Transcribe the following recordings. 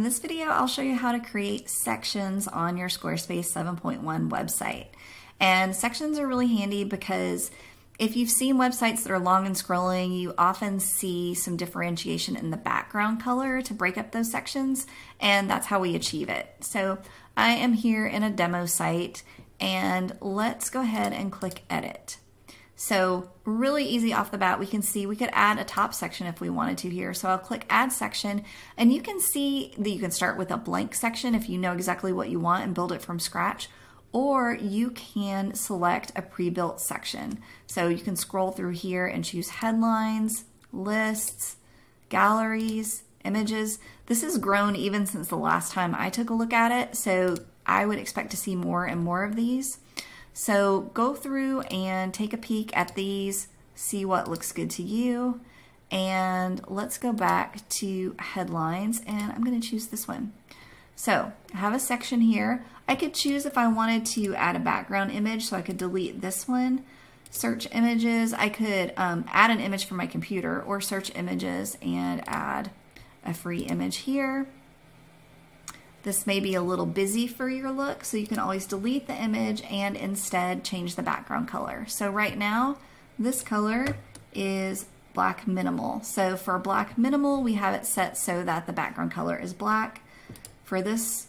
In this video, I'll show you how to create sections on your Squarespace 7.1 website. And sections are really handy because if you've seen websites that are long and scrolling, you often see some differentiation in the background color to break up those sections, and that's how we achieve it. So I am here in a demo site, and let's go ahead and click Edit. So really easy off the bat, we can see we could add a top section if we wanted to here. So I'll click add section and you can see that you can start with a blank section if you know exactly what you want and build it from scratch, or you can select a pre-built section. So you can scroll through here and choose headlines, lists, galleries, images. This has grown even since the last time I took a look at it. So I would expect to see more and more of these. So go through and take a peek at these, see what looks good to you. And let's go back to headlines and I'm gonna choose this one. So I have a section here. I could choose if I wanted to add a background image, so I could delete this one, search images. I could um, add an image from my computer or search images and add a free image here. This may be a little busy for your look, so you can always delete the image and instead change the background color. So right now, this color is black minimal. So for black minimal, we have it set so that the background color is black. For this,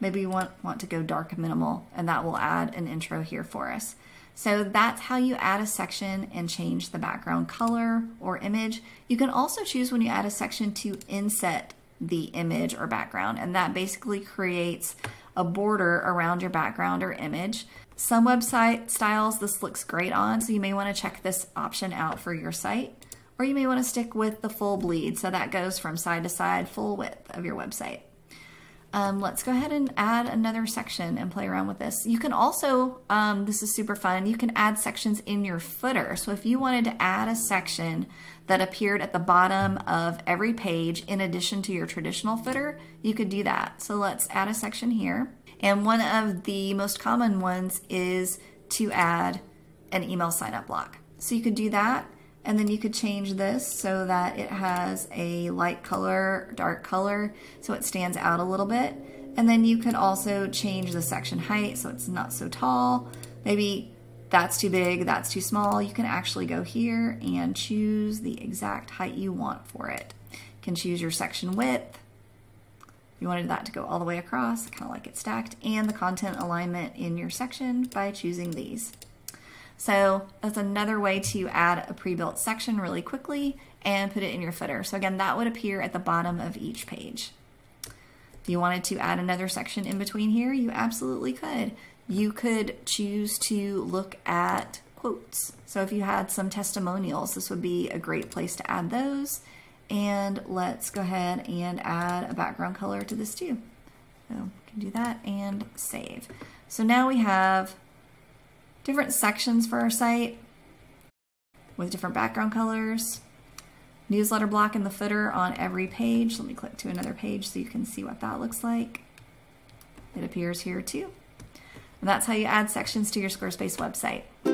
maybe you want, want to go dark minimal, and that will add an intro here for us. So that's how you add a section and change the background color or image. You can also choose when you add a section to inset the image or background. And that basically creates a border around your background or image. Some website styles this looks great on, so you may want to check this option out for your site. Or you may want to stick with the full bleed, so that goes from side to side, full width of your website. Um, let's go ahead and add another section and play around with this. You can also, um, this is super fun, you can add sections in your footer. So if you wanted to add a section that appeared at the bottom of every page in addition to your traditional footer, you could do that. So let's add a section here. And one of the most common ones is to add an email sign up block. So you could do that and then you could change this so that it has a light color, dark color, so it stands out a little bit. And then you could also change the section height so it's not so tall. Maybe that's too big, that's too small. You can actually go here and choose the exact height you want for it. You can choose your section width. You wanted that to go all the way across, kind of like it stacked, and the content alignment in your section by choosing these. So that's another way to add a pre-built section really quickly and put it in your footer. So again, that would appear at the bottom of each page. If you wanted to add another section in between here, you absolutely could. You could choose to look at quotes. So if you had some testimonials, this would be a great place to add those. And let's go ahead and add a background color to this too. So we can do that and save. So now we have different sections for our site with different background colors. Newsletter block in the footer on every page. Let me click to another page so you can see what that looks like. It appears here too. And that's how you add sections to your Squarespace website.